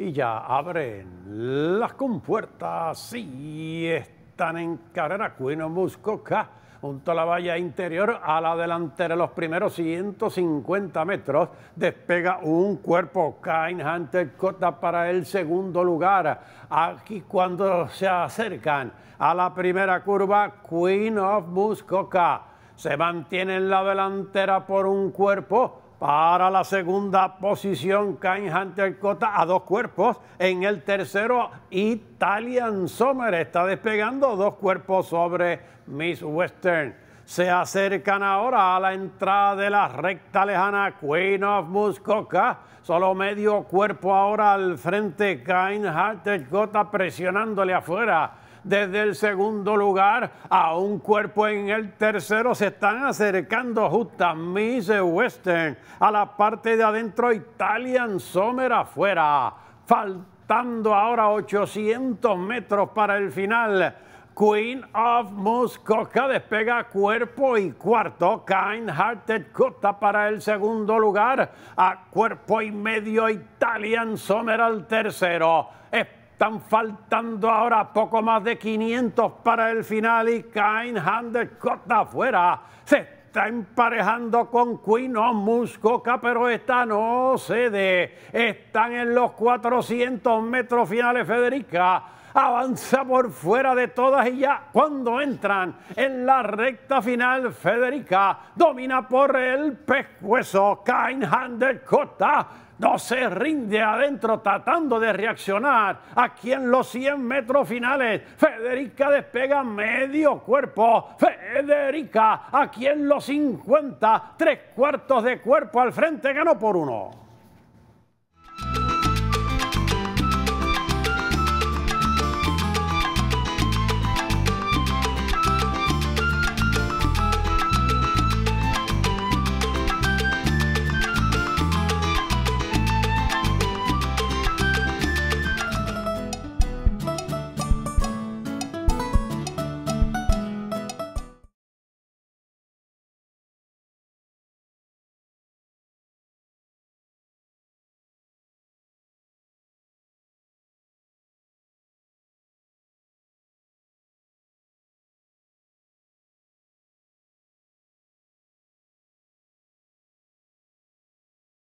y ya abren las compuertas y están en carrera of Muscoca junto a la valla interior a la delantera los primeros 150 metros despega un cuerpo Kain Hunter corta para el segundo lugar aquí cuando se acercan a la primera curva Queen of Muskoka se mantiene en la delantera por un cuerpo para la segunda posición Cain Hunter Cota a dos cuerpos. En el tercero, Italian Sommer está despegando dos cuerpos sobre Miss Western. Se acercan ahora a la entrada de la recta lejana Queen of Muskoka. Solo medio cuerpo ahora al frente. Cain Hunter Cota presionándole afuera desde el segundo lugar a un cuerpo en el tercero. Se están acercando justa Miss Western a la parte de adentro. Italian Sommer afuera. Faltando ahora 800 metros para el final. Queen of Muskoka despega cuerpo y cuarto. Kind Hearted Cota para el segundo lugar. A cuerpo y medio Italian Sommer al tercero. Están faltando ahora poco más de 500 para el final y Kain corta afuera. Se está emparejando con of Muscoca, pero esta no cede. Están en los 400 metros finales, Federica avanza por fuera de todas y ya cuando entran en la recta final, Federica domina por el pescuezo, Kain Kota no se rinde adentro tratando de reaccionar. Aquí en los 100 metros finales, Federica despega medio cuerpo. Federica, aquí en los 50, tres cuartos de cuerpo al frente, ganó por uno.